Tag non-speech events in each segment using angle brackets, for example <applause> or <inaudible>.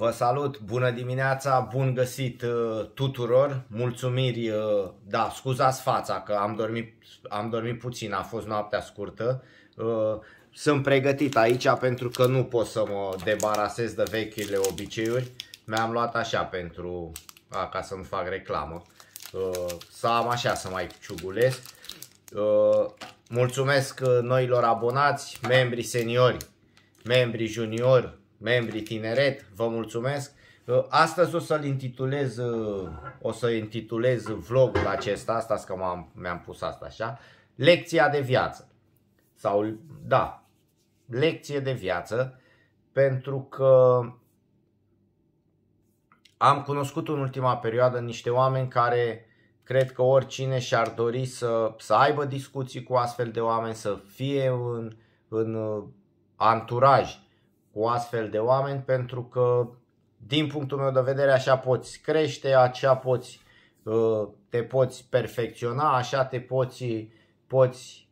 Vă salut, bună dimineața, bun găsit uh, tuturor, mulțumiri, uh, da, scuzați fața că am dormit, am dormit puțin, a fost noaptea scurtă. Uh, sunt pregătit aici pentru că nu pot să mă debarasez de vechile obiceiuri. Mi-am luat așa pentru, a, ca să nu fac reclamă, să am așa să mai ciugulesc. Mulțumesc noilor abonați, membri seniori, membri juniori, membrii tineret, vă mulțumesc. Astăzi o să-l intitulez, o să intitulez vlogul acesta, asta că m-am, mi-am pus asta așa, lecția de viață. Sau, da, lecție de viață, pentru că am cunoscut în ultima perioadă niște oameni care cred că oricine și-ar dori să, să aibă discuții cu astfel de oameni, să fie în, în uh, anturaj cu astfel de oameni pentru că din punctul meu de vedere așa poți crește, așa poți, uh, te poți perfecționa, așa te poți, poți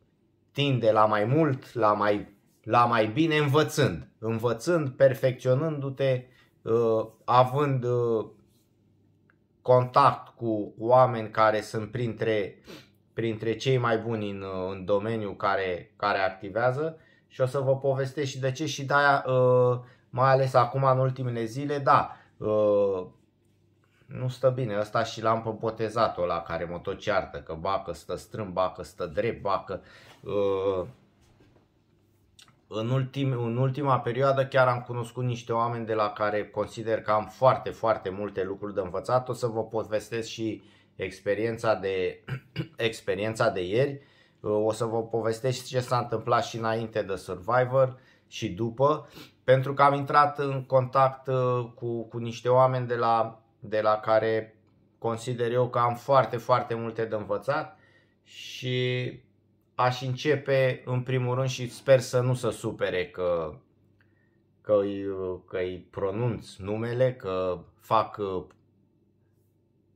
tinde la mai mult, la mai, la mai bine învățând, învățând, perfecționându-te, uh, având uh, contact cu oameni care sunt printre, printre cei mai buni în, în domeniul care, care activează și o să vă povestesc și de ce și de-aia, uh, mai ales acum în ultimele zile, da, uh, nu stă bine. Ăsta și l-am pe botezatul care mă tot ceartă, că bacă stă strâmb, bacă stă drept, bacă... Uh, în, ultim, în ultima perioadă chiar am cunoscut niște oameni de la care consider că am foarte, foarte multe lucruri de învățat. O să vă povestesc și experiența de, <clears throat> experiența de ieri. Uh, Uh, o să vă povestesc ce s-a întâmplat și înainte de Survivor și după, pentru că am intrat în contact uh, cu, cu niște oameni de la, de la care consider eu că am foarte, foarte multe de învățat și aș începe în primul rând și sper să nu se supere că că îi, că îi pronunț numele, că fac uh,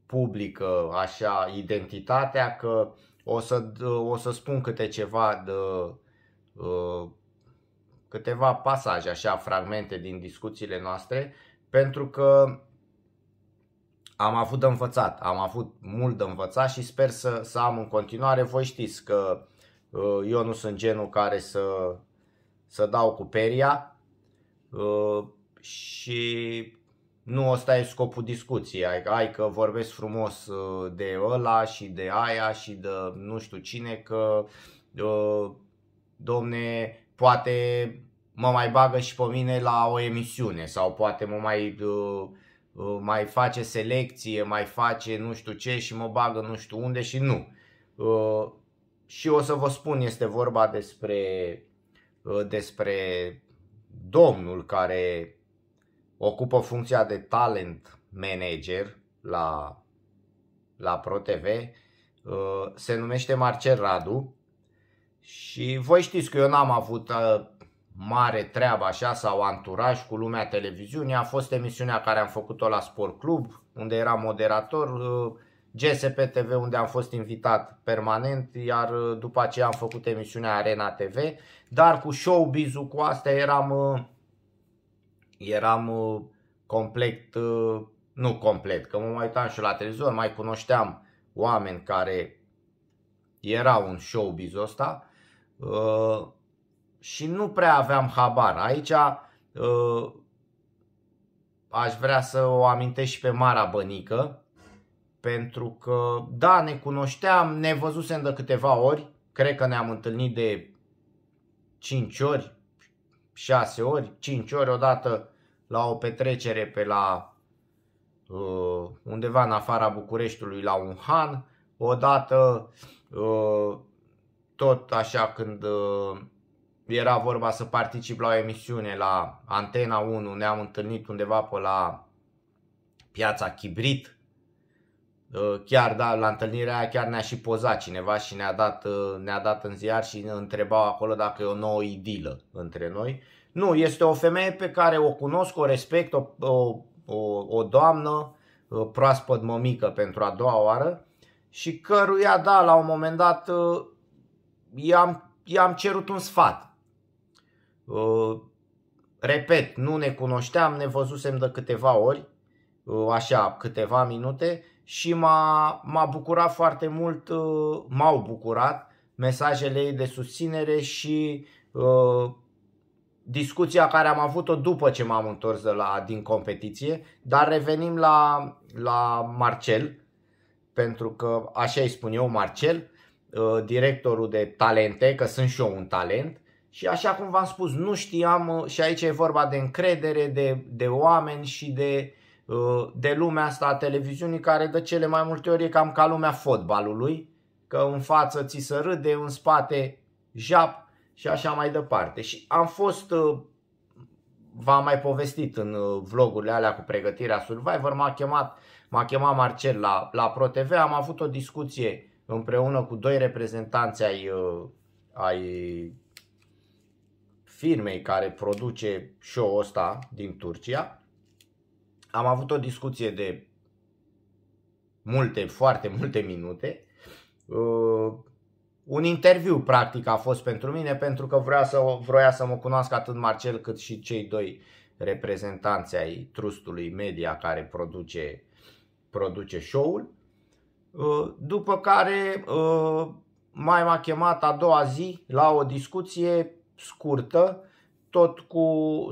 publică așa identitatea, că uh, o să, uh, o să spun câte ceva de uh, câteva pasaje, așa, fragmente din discuțiile noastre, pentru că am avut de învățat, am avut mult de învățat și sper să, să am în continuare. Voi știți că uh, eu nu sunt genul care să, să dau cu peria și nu ăsta e scopul discuției, ai, ai că vorbesc frumos uh, de ăla și de aia și de nu știu cine că uh, domne poate mă mai bagă și pe mine la o emisiune sau poate mă mai uh, mai face selecție, mai face nu știu ce și mă bagă nu știu unde și nu. Și o să vă spun, este vorba despre despre domnul care ocupă funcția de talent manager la, la ProTV, uh, se numește Marcel Radu și voi știți că eu n-am avut uh, mare treabă așa sau anturaj cu lumea televiziunii, a fost emisiunea care am făcut-o la Sport Club, unde era moderator, uh, GSP TV unde am fost invitat permanent, iar după aceea am făcut emisiunea Arena TV, dar cu showbiz-ul cu astea eram eram uh, complet, uh, nu complet, că mă mai uitam și la televizor, mai cunoșteam oameni care erau în showbiz ăsta uh, și nu prea aveam habar. Aici aș vrea să o amintesc și pe Mara Bănică, pentru că, da, ne cunoșteam, ne văzusem de câteva ori, cred că ne-am întâlnit de 5 ori, 6 ori, 5 ori odată la o petrecere pe la uh, undeva în afara Bucureștiului la un han, odată uh, tot așa când uh, era vorba să particip la o emisiune la Antena 1, ne-am întâlnit undeva pe la piața Chibrit. Chiar da, la întâlnirea aia chiar ne-a și pozat cineva și ne-a dat, ne-a dat în ziar și ne întrebau acolo dacă e o nouă idilă între noi. Nu, este o femeie pe care o cunosc, o respect, o, o, o, o doamnă proaspăt mămică pentru a doua oară și căruia, da, la un moment dat uh, i-am, i-am cerut un sfat. Uh, repet, nu ne cunoșteam, ne văzusem de câteva ori, uh, așa, câteva minute și m-a, m-a bucurat foarte mult, m-au bucurat mesajele ei de susținere și discuția care am avut-o după ce m-am întors de la, din competiție, dar revenim la, la Marcel, pentru că așa îi spun eu Marcel, uh, directorul de talente, că sunt și eu un talent, și așa cum v-am spus, nu știam uh, și aici e vorba de încredere, de, de oameni și de, uh, de lumea asta a televiziunii care de cele mai multe ori e cam ca lumea fotbalului, că în față ți se râde, în spate jap și așa mai departe. Și am fost, uh, v-am mai povestit în uh, vlogurile alea cu pregătirea Survivor, m-a chemat, m-a chemat Marcel la, la ProTV, am avut o discuție împreună cu doi reprezentanți ai, uh, ai firmei care produce show-ul ăsta din Turcia. Am avut o discuție de multe, foarte multe minute un interviu practic a fost pentru mine pentru că vrea să, vroia să mă cunoască atât Marcel cât și cei doi reprezentanți ai trustului media care produce, produce show-ul. Uh, după care mai uh, m-a chemat a doua zi la o discuție scurtă, tot cu,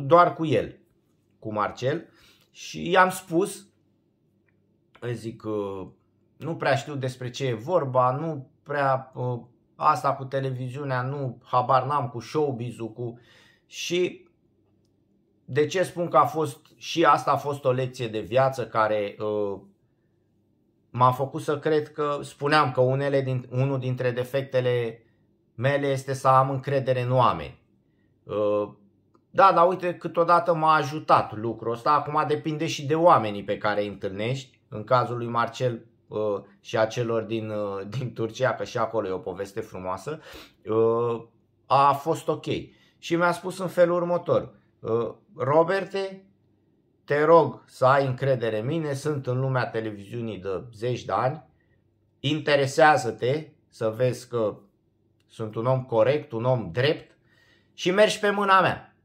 doar cu el, cu Marcel și i-am spus, zic, uh, nu prea știu despre ce e vorba, nu prea asta cu televiziunea, nu, habar n-am, cu showbiz-ul, cu... Și de ce spun că a fost și asta a fost o lecție de viață care uh, m-a făcut să cred că, spuneam că unele din, unul dintre defectele mele este să am încredere în oameni. Uh, da, dar uite câteodată m-a ajutat lucrul ăsta, acum depinde și de oamenii pe care îi întâlnești. În cazul lui Marcel Uh, și a celor din, uh, <laughs> din Turcia, că și acolo e o poveste frumoasă, uh, a fost ok. Și mi-a spus în felul următor, Roberte, te rog să ai încredere în mine, sunt în lumea televiziunii de zeci de ani, interesează-te să vezi că sunt un om corect, un om drept și mergi pe mâna mea.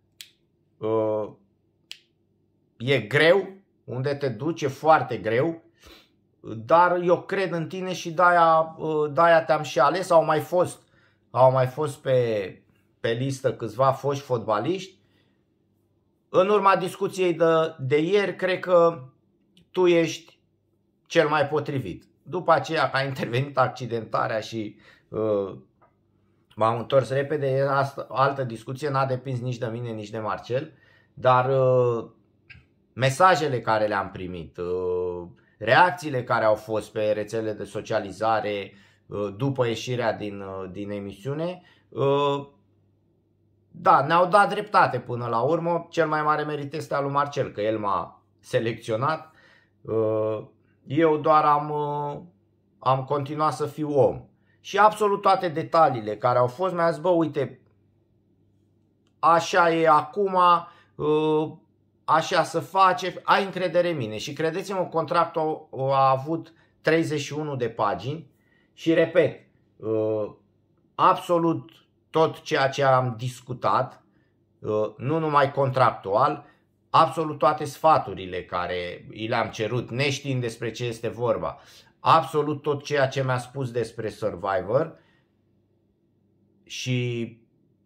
E greu, unde te duce foarte greu, dar eu cred în tine și de-aia, uh, de-aia te-am și ales. Au mai fost, au mai fost pe, pe listă câțiva foști fotbaliști. În urma discuției de, de ieri, cred că tu ești cel mai potrivit. După aceea că a intervenit accidentarea și uh, m-am întors repede, e asta, altă discuție, n-a depins nici de mine, nici de Marcel, dar uh, mesajele care le-am primit, uh, reacțiile care au fost pe rețelele de socializare uh, după ieșirea din, uh, din emisiune. Uh, da, ne-au dat dreptate până la urmă. Cel mai mare merit este al lui Marcel, că el m-a selecționat. Eu doar am, am continuat să fiu om. Și absolut toate detaliile care au fost, mi-a zis, bă, uite, așa e acum, așa să face, ai încredere în mine. Și credeți-mă, contractul a avut 31 de pagini și repet, ă, absolut tot ceea ce am discutat, ă, nu numai contractual, absolut toate sfaturile care i le-am cerut, neștiind despre ce este vorba, absolut tot ceea ce mi-a spus despre Survivor și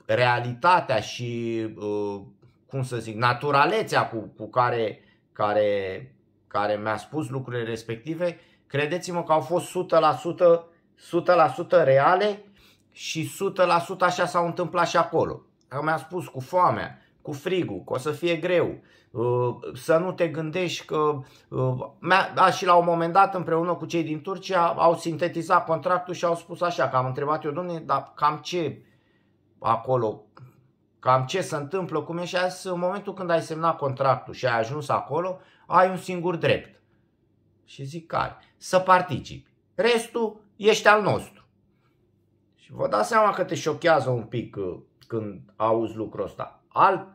realitatea și ă, cum să zic, naturalețea cu, cu care, care, care mi-a spus lucrurile respective, credeți-mă că au fost 100%, 100% reale și 100% așa s-au întâmplat și acolo. Mi-a spus cu foamea, cu frigul, că o să fie greu, uh, să nu te gândești că... Da, și la un moment dat împreună cu cei din Turcia au sintetizat contractul și au spus așa, că am întrebat eu, domnule, dar cam ce acolo cam ce se întâmplă, cum e și azi, în momentul când ai semnat contractul și ai ajuns acolo, ai un singur drept. Și zic care? Să participi. Restul ești al nostru. Și vă dați seama că te șochează un pic uh, când auzi lucrul ăsta. Alt,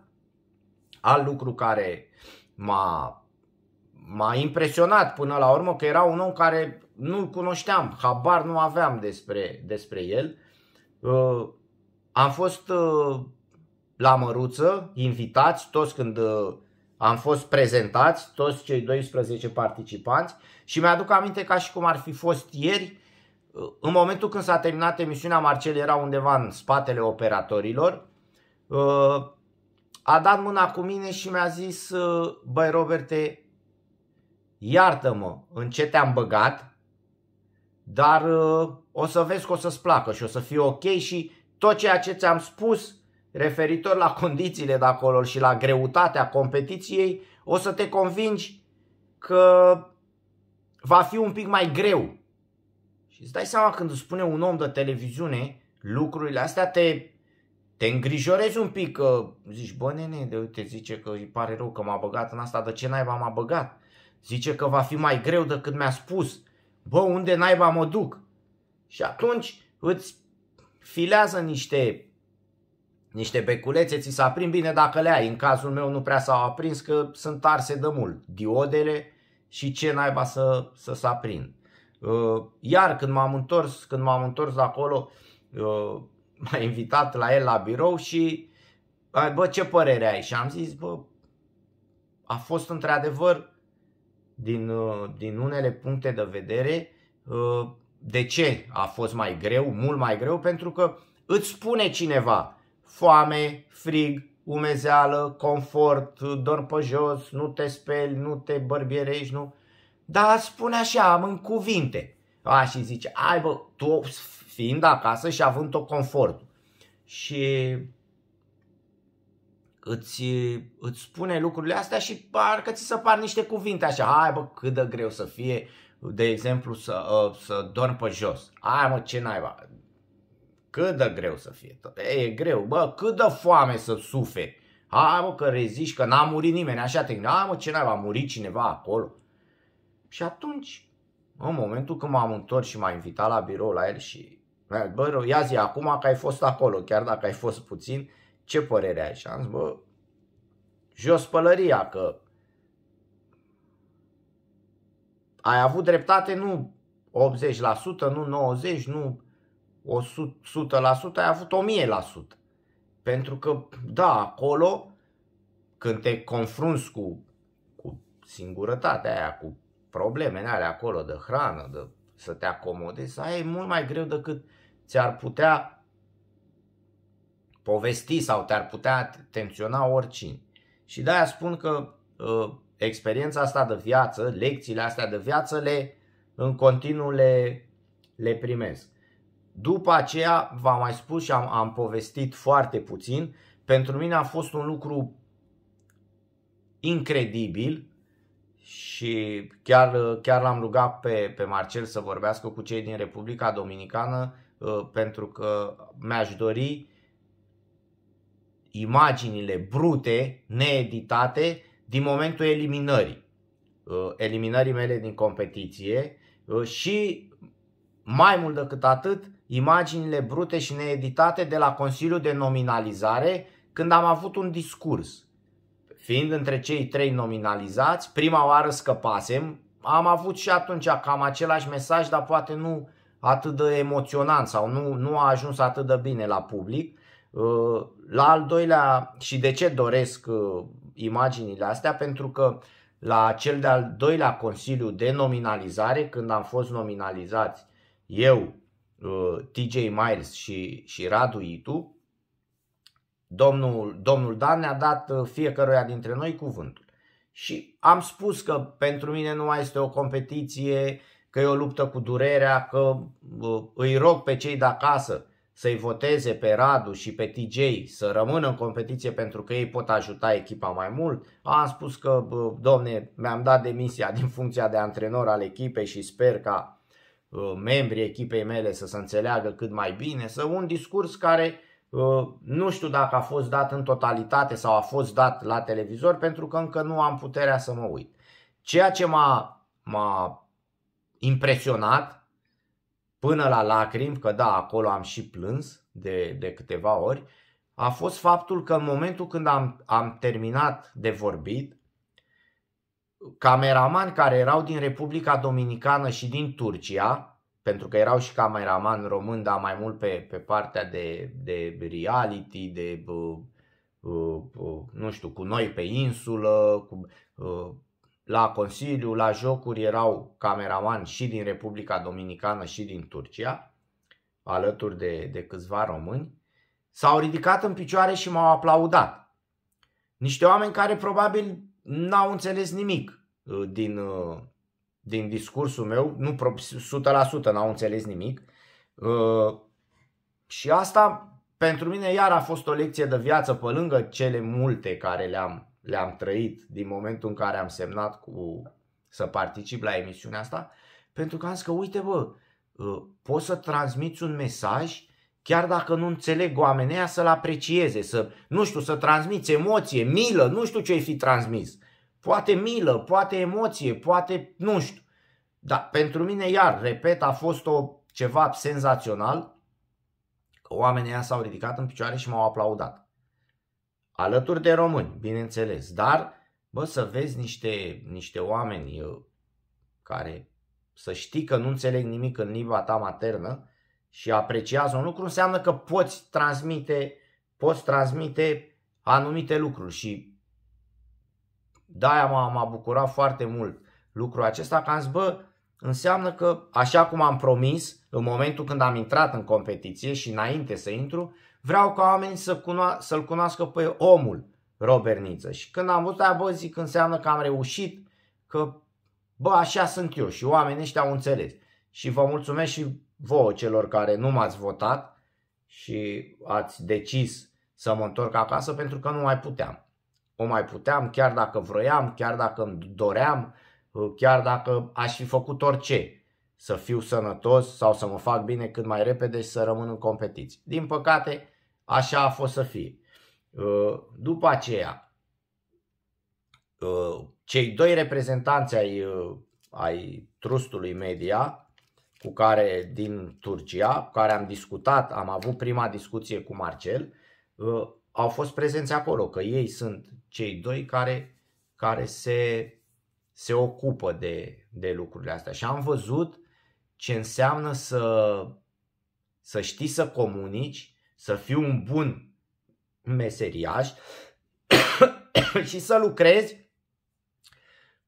alt lucru care m-a, m-a impresionat până la urmă că era un om care nu-l cunoșteam, habar nu aveam despre, despre el. Uh, am fost uh, la măruță, invitați toți când uh, am fost prezentați, toți cei 12 participanți și mi-aduc aminte ca și cum ar fi fost ieri, uh, în momentul când s-a terminat emisiunea, Marcel era undeva în spatele operatorilor, uh, a dat mâna cu mine și mi-a zis, băi Roberte, iartă-mă în ce te-am băgat, dar o să vezi că o să-ți placă și o să fie ok și tot ceea ce ți-am spus referitor la condițiile de acolo și la greutatea competiției, o să te convingi că va fi un pic mai greu. Și îți dai seama când îți spune un om de televiziune lucrurile astea, te, te îngrijorezi un pic că zici, bă nene, de uite, zice că îi pare rău că m-a băgat în asta, de ce naiba m-a băgat? Zice că va fi mai greu decât mi-a spus. Bă, unde naiba mă duc? Și atunci îți filează niște niște beculețe ți s-a aprind bine dacă le ai, în cazul meu nu prea s-au aprins că sunt arse de mult, diodele și ce naiba să, să se aprind. Uh, iar când m-am întors, când m-am întors acolo, uh, m-a invitat la el la birou și bă, ce părere ai? Și am zis, bă, a fost într-adevăr din, uh, din unele puncte de vedere de ce a fost mai greu, mult mai greu, pentru că îți spune cineva foame, frig, umezeală, confort, dorm pe jos, nu te speli, nu te bărbierești, nu... Dar spune așa, am în cuvinte. A, și zice, ai bă, tu fiind acasă și având tot confortul. Și îți, îți spune lucrurile astea și parcă ți se par niște cuvinte așa, hai bă, cât de greu să fie, de exemplu, să, să dorm pe jos. Hai mă, ce naiba, cât de greu să fie. E greu, bă, cât de foame să suferi. Hai mă că reziști, că n-a murit nimeni, așa te gândi, Hai mă, ce n-a murit cineva acolo. Și atunci, în momentul când m-am întors și m-a invitat la birou la el și bă, ia zi acum că ai fost acolo, chiar dacă ai fost puțin, ce părere ai? Și am zis, bă, jos pălăria, că ai avut dreptate, nu 80%, nu 90%, nu 100%, ai avut 1000%. Pentru că, da, acolo, când te confrunți cu, cu singurătatea aia, cu probleme alea acolo de hrană, de să te acomodezi, aia e mult mai greu decât ți-ar putea povesti sau te-ar putea tensiona oricine. Și de-aia spun că uh, experiența asta de viață, lecțiile astea de viață, le, în continuu le, le primesc. După aceea, v-am mai spus și am, am povestit foarte puțin, pentru mine a fost un lucru incredibil și chiar, chiar l-am rugat pe, pe Marcel să vorbească cu cei din Republica Dominicană ă, pentru că mi-aș dori imaginile brute, needitate, din momentul eliminării, ă, eliminării mele din competiție ă, și mai mult decât atât, imaginile brute și needitate de la Consiliul de Nominalizare când am avut un discurs. Fiind între cei trei nominalizați, prima oară scăpasem, am avut și atunci cam același mesaj, dar poate nu atât de emoționant sau nu, nu a ajuns atât de bine la public. Uh, la al doilea, și de ce doresc uh, imaginile astea? Pentru că la cel de-al doilea Consiliu de Nominalizare, când am fost nominalizați eu, Uh, TJ Miles și, și Radu Itu, domnul, domnul Dan ne-a dat uh, fiecăruia dintre noi cuvântul. Și am spus că pentru mine nu mai este o competiție, că e o luptă cu durerea, că uh, îi rog pe cei de acasă să-i voteze pe Radu și pe TJ să rămână în competiție pentru că ei pot ajuta echipa mai mult. Am spus că, domne, mi-am dat demisia din funcția de antrenor al echipei și sper ca Uh, membrii echipei mele să se înțeleagă cât mai bine, să un discurs care uh, nu știu dacă a fost dat în totalitate sau a fost dat la televizor pentru că încă nu am puterea să mă uit. Ceea ce m-a, m-a impresionat până la lacrimi, că da, acolo am și plâns de, de câteva ori, a fost faptul că în momentul când am, am terminat de vorbit, cameramani care erau din Republica Dominicană și din Turcia, pentru că erau și cameraman român, dar mai mult pe, pe partea de, de reality, de uh, uh, nu știu, cu noi pe insulă, cu, uh, la Consiliu, la jocuri erau cameraman și din Republica Dominicană și din Turcia, alături de, de câțiva români, s-au ridicat în picioare și m-au aplaudat. Niște oameni care probabil n-au înțeles nimic uh, din, uh, din discursul meu, nu 100% n-au înțeles nimic. Uh, și asta pentru mine iar a fost o lecție de viață pe lângă cele multe care le-am, le-am trăit din momentul în care am semnat cu, să particip la emisiunea asta, pentru că am zis că uite bă, poți să transmiți un mesaj chiar dacă nu înțeleg oamenii aia, să-l aprecieze, să, nu știu, să transmiți emoție, milă, nu știu ce ai fi transmis. Poate milă, poate emoție, poate nu știu. Dar pentru mine, iar, repet, a fost o ceva senzațional că oamenii s-au ridicat în picioare și m-au aplaudat. Alături de români, bineînțeles, dar bă, să vezi niște, niște oameni eu, uh, care să știi că nu înțeleg nimic în limba ta maternă, și apreciază un lucru, înseamnă că poți transmite, poți transmite anumite lucruri și de-aia m-a, m-a bucurat foarte mult lucrul acesta, că am zis, bă, înseamnă că așa cum am promis în momentul când am intrat în competiție și înainte să intru, vreau ca oamenii să cunoa- să-l cunoască pe omul Robert Niță. Și când am văzut aia, bă, zic, înseamnă că am reușit, că, bă, așa sunt eu și oamenii ăștia au înțeles. Și vă mulțumesc și voi celor care nu m-ați votat și ați decis să mă întorc acasă pentru că nu mai puteam. O mai puteam chiar dacă vroiam, chiar dacă îmi doream, uh, chiar dacă aș fi făcut orice să fiu sănătos sau să mă fac bine cât mai repede și să rămân în competiție. Din păcate, așa a fost să fie. Uh, după aceea, uh, cei doi reprezentanți ai, ai trustului media, cu care din Turcia, cu care am discutat, am avut prima discuție cu Marcel, uh, au fost prezenți acolo, că ei sunt cei doi care, care se, se ocupă de, de lucrurile astea. Și am văzut ce înseamnă să, să știi să comunici, să fii un bun meseriaș <coughs> și să lucrezi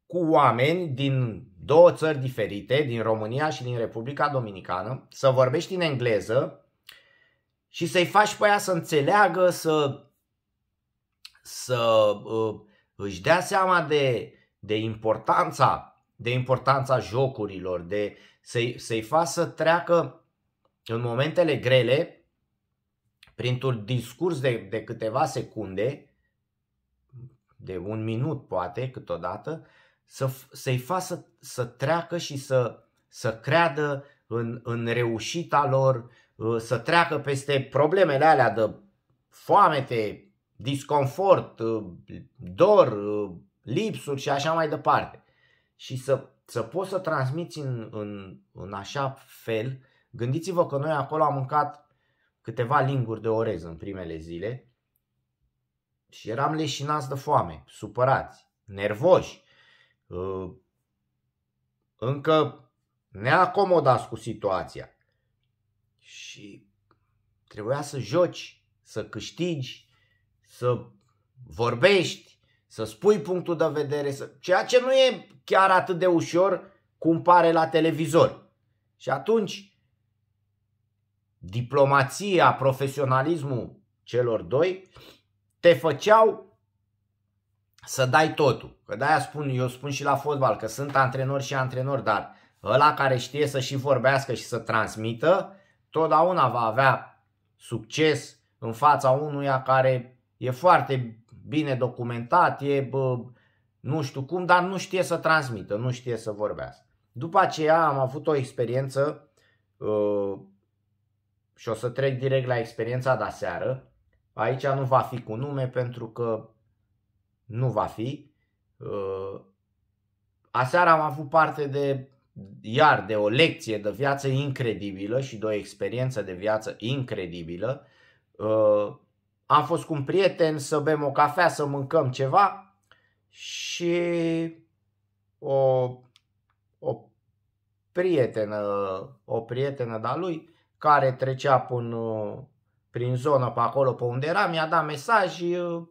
cu oameni din două țări diferite, din România și din Republica Dominicană, să vorbești în engleză și să-i faci pe aia să înțeleagă, să, să uh, își dea seama de, de importanța de importanța jocurilor, de să-i, să-i faci să treacă în momentele grele printr-un discurs de, de câteva secunde, de un minut poate câteodată, să, să-i facă să treacă și să, să creadă în, în reușita lor, uh, să treacă peste problemele alea de foamete, disconfort, uh, dor, uh, lipsuri și așa mai departe. Și să, să poți să transmiți în, în, în așa fel. Gândiți-vă că noi acolo am mâncat câteva linguri de orez în primele zile și eram leșinați de foame, supărați, nervoși. Uh, încă neacomodați cu situația. Și trebuia să joci, să câștigi, să vorbești, să spui punctul de vedere, să... ceea ce nu e chiar atât de ușor cum pare la televizor. Și atunci, diplomația, profesionalismul celor doi te făceau să dai totul. Că de-aia spun, eu spun și la fotbal că sunt antrenori și antrenori, dar ăla care știe să și vorbească și să transmită, totdeauna va avea succes în fața unuia care e foarte bine documentat, e bă, nu știu cum, dar nu știe să transmită, nu știe să vorbească. După aceea am avut o experiență uh, și o să trec direct la experiența de seară. Aici nu va fi cu nume pentru că nu va fi. Uh, aseară am avut parte de, iar, de o lecție de viață incredibilă și de o experiență de viață incredibilă. Uh, am fost cu un prieten să bem o cafea, să mâncăm ceva și o, o prietenă, o prietenă de-a lui care trecea până, prin zonă pe acolo pe unde era, mi-a dat mesaj uh,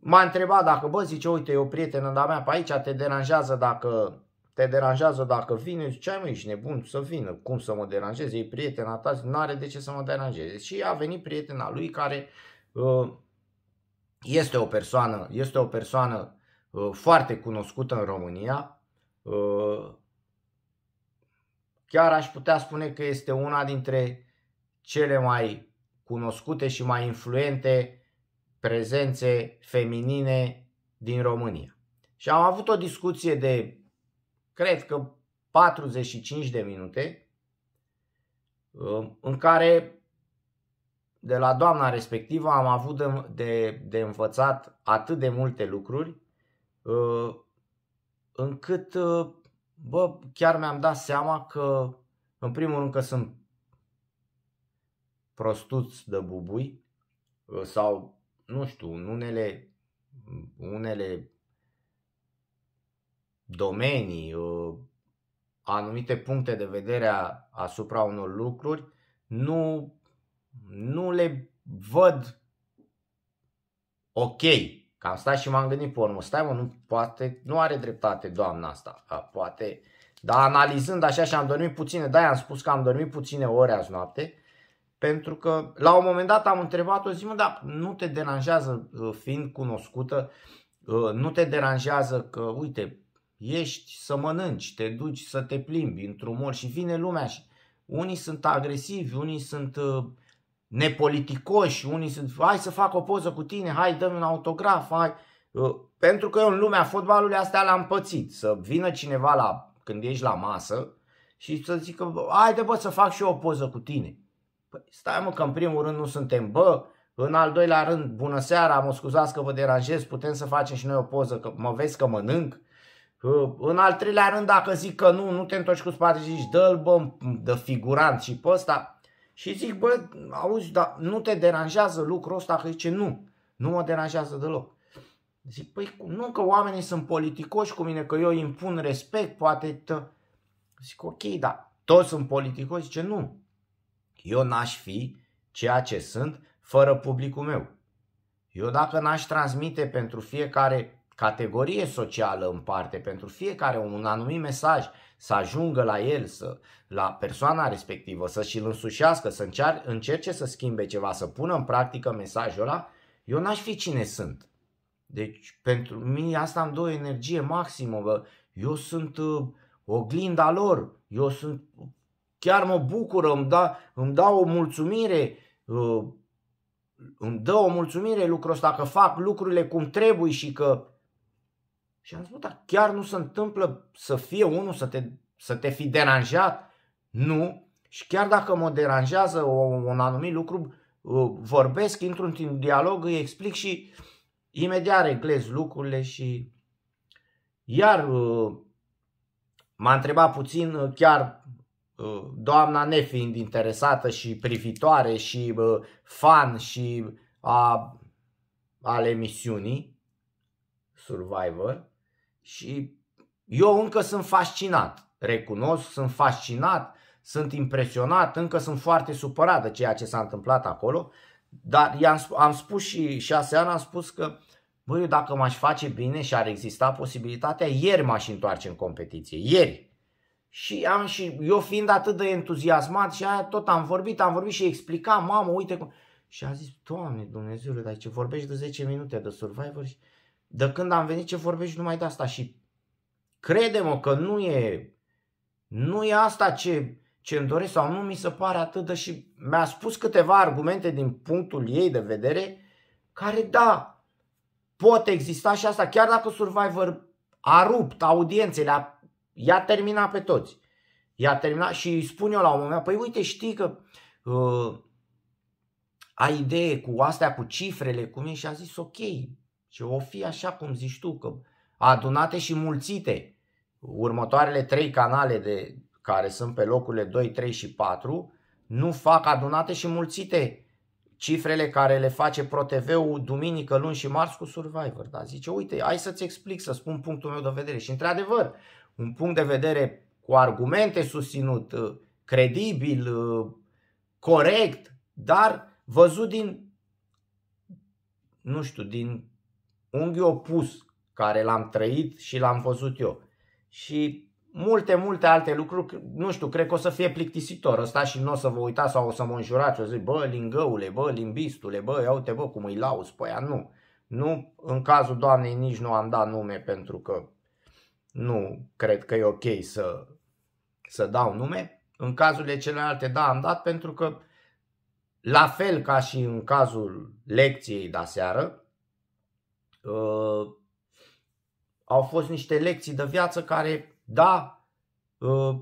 m-a întrebat dacă, bă, zice, uite, e o prietenă de-a mea pe aici, te deranjează dacă te deranjează dacă vine, eu zic, ce ai mă, ești nebun să vină, cum să mă deranjeze, e prietena ta, nu are de ce să mă deranjeze. Și a venit prietena lui care uh, este o persoană, este o persoană uh, foarte cunoscută în România, uh, chiar aș putea spune că este una dintre cele mai cunoscute și mai influente prezențe feminine din România. Și am avut o discuție de, cred că 45 de minute, uh, în care de la doamna respectivă am avut de, de, de învățat atât de multe lucruri, uh, încât, uh, bă, chiar mi-am dat seama că, în primul rând, că sunt prostuți de bubui sau nu știu, în unele, unele domenii, uh, anumite puncte de vedere asupra unor lucruri, nu, nu le văd ok. Cam am stat și m-am gândit pe urmă, stai mă, nu, poate, nu are dreptate doamna asta, poate, dar analizând așa și am dormit puține, da, am spus că am dormit puține ore azi noapte, pentru că la un moment dat am întrebat-o, zi, mă, dar nu te deranjează uh, fiind cunoscută, uh, nu te deranjează că, uite, ești să mănânci, te duci să te plimbi într-un mor și vine lumea și unii sunt agresivi, unii sunt uh, nepoliticoși, unii sunt, hai să fac o poză cu tine, hai dă-mi un autograf, hai. Pentru că eu în lumea fotbalului astea le am pățit, să vină cineva la, când ești la masă și să zică, de bă să fac și eu o poză cu tine. Păi stai mă că în primul rând nu suntem, bă, în al doilea rând, bună seara, mă scuzați că vă deranjez, putem să facem și noi o poză, că mă vezi că mănânc. În al treilea rând, dacă zic că nu, nu te întorci cu spate, zici dă-l bă, de figurant și pe ăsta. Și zic, bă, auzi, dar nu te deranjează lucrul ăsta? Că zice, nu, nu mă deranjează deloc. Zic, păi nu că oamenii sunt politicoși cu mine, că eu îi impun respect, poate tă... Zic, ok, da toți sunt politicoși? Zice, nu, eu n-aș fi ceea ce sunt fără publicul meu. Eu dacă n-aș transmite pentru fiecare categorie socială în parte, pentru fiecare un anumit mesaj, să ajungă la el, să, la persoana respectivă, să și-l însușească, să încear, încerce să schimbe ceva, să pună în practică mesajul ăla, eu n-aș fi cine sunt. Deci pentru mine asta am două energie maximă, bă. eu sunt uh, oglinda lor, eu sunt Chiar mă bucură, îmi da, îmi da o mulțumire, uh, îmi dă o mulțumire lucrul ăsta că fac lucrurile cum trebuie și că... Și am spus, dar chiar nu se întâmplă să fie unul să te, să te fi deranjat? Nu. Și chiar dacă mă deranjează o, un anumit lucru, uh, vorbesc, intru într-un dialog, îi explic și imediat reglez lucrurile și iar uh, m-a întrebat puțin chiar Uh, doamna nefiind interesată și privitoare și uh, fan și a, al emisiunii Survivor și eu încă sunt fascinat, recunosc, sunt fascinat, sunt impresionat, încă sunt foarte supărat de ceea ce s-a întâmplat acolo, dar i-am, am spus și, șase ani, am spus că băi, dacă m-aș face bine și ar exista posibilitatea, ieri m-aș întoarce în competiție, ieri, și, am, și eu fiind atât de entuziasmat și aia tot am vorbit, am vorbit și explicam, mamă, uite cum... Și a zis, Doamne Dumnezeule, dar ce vorbești de 10 minute de Survivor și de când am venit ce vorbești numai de asta și credem că nu e, nu e asta ce, ce îmi doresc sau nu mi se pare atât de și mi-a spus câteva argumente din punctul ei de vedere care da, pot exista și asta chiar dacă Survivor a rupt audiențele, a I-a terminat pe toți. I-a terminat și îi spun eu la un moment dat, păi uite, știi că uh, ai idee cu astea, cu cifrele, cum e? Și a zis, ok, ce o fi așa cum zici tu, că adunate și mulțite următoarele trei canale de, care sunt pe locurile 2, 3 și 4, nu fac adunate și mulțite cifrele care le face ProTV-ul duminică, luni și marți cu Survivor. Da? Zice, uite, hai să-ți explic, să spun punctul meu de vedere. Și într-adevăr, un punct de vedere cu argumente susținut, uh, credibil, uh, corect, dar văzut din, nu știu, din unghi opus care l-am trăit și l-am văzut eu. Și multe, multe alte lucruri, nu știu, cred că o să fie plictisitor ăsta și nu o să vă uitați sau o să mă înjurați, o zic, bă, lingăule, bă, limbistule, bă, ia uite, bă, cum îi lauzi pe aia, nu. Nu, în cazul doamnei nici nu am dat nume pentru că nu cred că e ok să, să dau nume. În cazurile celelalte, da, am dat pentru că, la fel ca și în cazul lecției de seară, uh, au fost niște lecții de viață care, da, uh,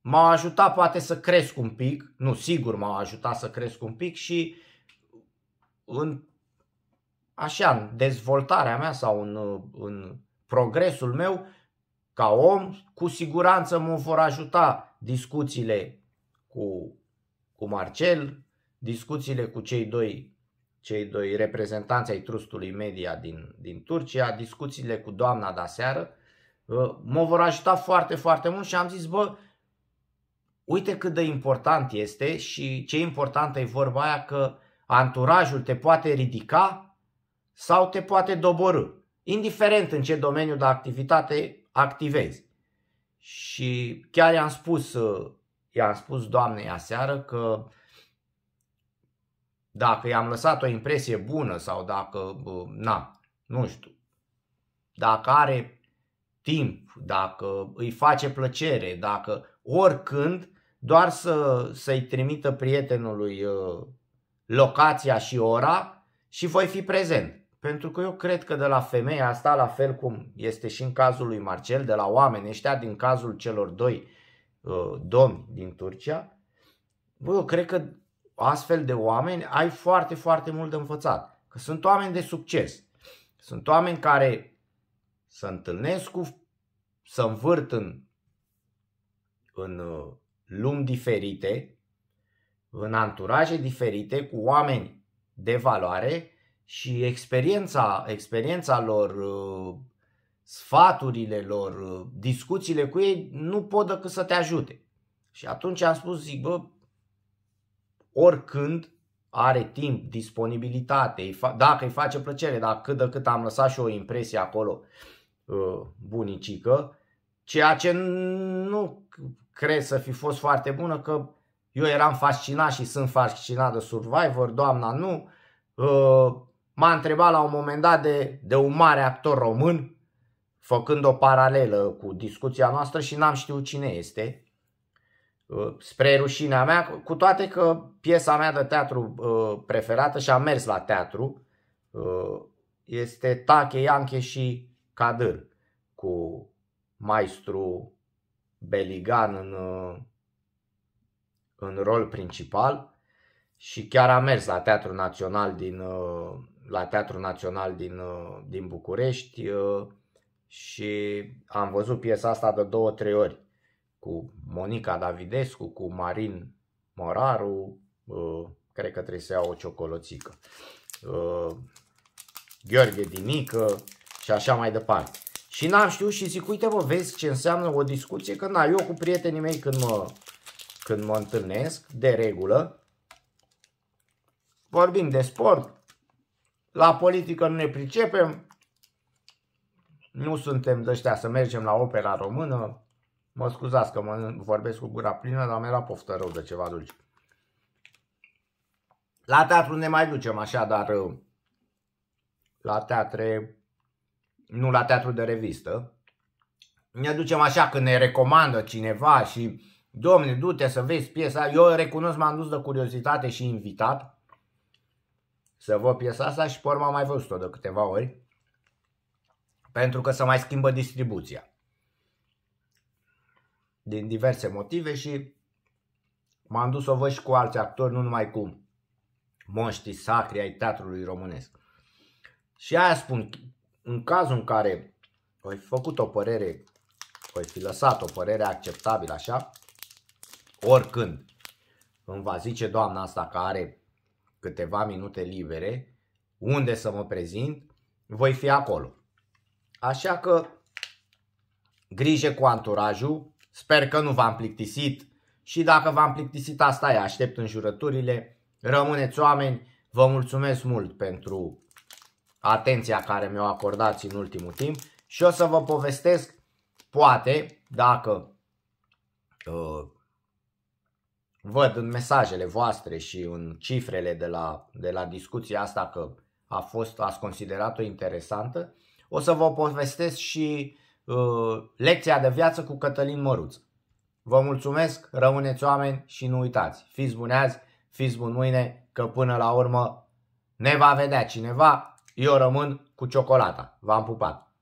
m-au ajutat poate să cresc un pic, nu, sigur m-au ajutat să cresc un pic și în, așa, în dezvoltarea mea sau în, uh, în progresul meu, ca om, cu siguranță mă vor ajuta discuțiile cu, cu Marcel, discuțiile cu cei doi, cei doi reprezentanți ai trustului media din, din Turcia, discuțiile cu doamna de seară, mă vor ajuta foarte, foarte mult și am zis, bă, uite cât de important este și ce importantă e vorba aia că anturajul te poate ridica sau te poate doborâ. Indiferent în ce domeniu de activitate activezi. Și chiar i-am spus, uh, i-am spus doamnei aseară că dacă i-am lăsat o impresie bună sau dacă, uh, na, nu știu, dacă are timp, dacă îi face plăcere, dacă oricând, doar să, să-i trimită prietenului uh, locația și ora și voi fi prezent. Pentru că eu cred că de la femeia asta, la fel cum este și în cazul lui Marcel, de la oameni ăștia, din cazul celor doi uh, domni din Turcia, bă, eu cred că astfel de oameni ai foarte, foarte mult de învățat. Că sunt oameni de succes. Sunt oameni care se întâlnesc cu, se învârt în, în uh, lumi diferite, în anturaje diferite, cu oameni de valoare și experiența, experiența lor, uh, sfaturile lor, uh, discuțiile cu ei nu pot decât să te ajute. Și atunci am spus, zic, bă, oricând are timp, disponibilitate, dacă îi face plăcere, dar cât de cât am lăsat și o impresie acolo uh, bunicică, ceea ce nu cred să fi fost foarte bună, că eu eram fascinat și sunt fascinat de Survivor, doamna nu, m-a întrebat la un moment dat de, de un mare actor român, făcând o paralelă cu discuția noastră și n-am știut cine este, uh, spre rușinea mea, cu toate că piesa mea de teatru uh, preferată și a mers la teatru, uh, este Tache, Ianche și Cadâr cu maestru Beligan în, în rol principal și chiar a mers la Teatrul Național din la Teatrul Național din, uh, din București uh, și am văzut piesa asta de două, trei ori cu Monica Davidescu, cu Marin Moraru, uh, cred că trebuie să iau o ciocoloțică, Gheorghe Dinică și așa mai departe. Și n-am știut și zic, uite mă, vezi ce înseamnă o discuție, că na, eu cu prietenii mei când mă, când mă întâlnesc, de regulă, vorbim de sport, la politică nu ne pricepem, nu suntem de ăștia să mergem la opera română. Mă scuzați că mă vorbesc cu gura plină, dar mi-era poftă rău de ceva dulce. La teatru ne mai ducem așa, dar uh, la teatre, nu la teatru de revistă. Ne ducem așa când ne recomandă cineva și, domne, du-te să vezi piesa. Eu recunosc, m-am dus de curiozitate și invitat să vă piesa asta și pe urmă am mai văzut-o de câteva ori. Pentru că se mai schimbă distribuția. Din diverse motive și m-am dus să o văd și cu alți actori, nu numai cu monștrii sacri ai teatrului românesc. Și aia spun, în cazul în care fi făcut o părere, voi fi lăsat o părere acceptabilă așa, oricând îmi va zice doamna asta că are câteva minute libere, unde să mă prezint, voi fi acolo. Așa că grijă cu anturajul, sper că nu v-am plictisit și dacă v-am plictisit asta e, aștept în jurăturile. Rămâneți oameni, vă mulțumesc mult pentru atenția care mi-o acordați în ultimul timp și o să vă povestesc, poate, dacă uh, văd în mesajele voastre și în cifrele de la, de la discuția asta că a fost, ați considerat-o interesantă, o să vă povestesc și uh, lecția de viață cu Cătălin Măruț. Vă mulțumesc, rămâneți oameni și nu uitați, fiți buni azi, fiți buni mâine, că până la urmă ne va vedea cineva, eu rămân cu ciocolata. V-am pupat!